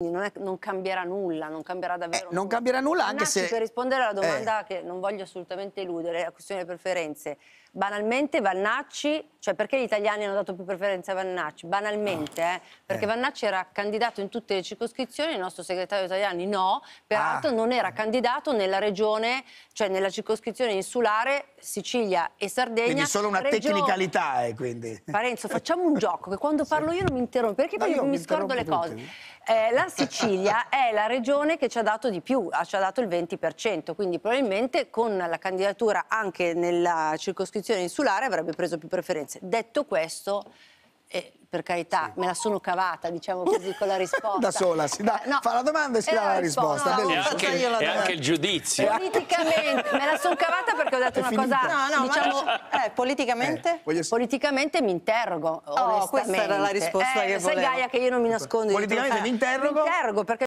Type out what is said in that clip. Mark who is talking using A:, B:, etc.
A: Non, è, non, cambierà nulla, non cambierà davvero eh, Non cambierà nulla anche Nasci se... per rispondere alla eh. domanda eh. che non voglio assolutamente eludere, la questione delle preferenze. Banalmente Vannacci, cioè perché gli italiani hanno dato più preferenza a Vannacci? Banalmente, eh, perché eh. Vannacci era candidato in tutte le circoscrizioni, il nostro segretario italiano no, peraltro ah. non era candidato nella regione, cioè nella circoscrizione insulare Sicilia e Sardegna. Quindi solo una regione... tecnicalità, eh, quindi. Parenzo, facciamo un gioco che quando parlo io non mi interrompo, perché no, poi mi, mi scordo le cose. Tutti eh, la Sicilia è la regione che ci ha dato di più, ci ha dato il 20%, quindi probabilmente con la candidatura anche nella circoscrizione insulare avrebbe preso più preferenze. Detto questo, eh, per carità, sì. me la sono cavata, diciamo così, con la risposta. da sola, si dà, no, fa la domanda e si eh, dà la risposta. risposta. No, anche, e anche, anche il giudizio. Politicamente, me la sono cavata perché ho detto è una finita. cosa, no, no, diciamo, ma... eh, politicamente? Eh, Politicamente mi interrogo, oh, questa era la risposta eh, che volevo. Sai Gaia che io non mi nascondo. Politicamente eh, mi interrogo? Mi
B: interrogo perché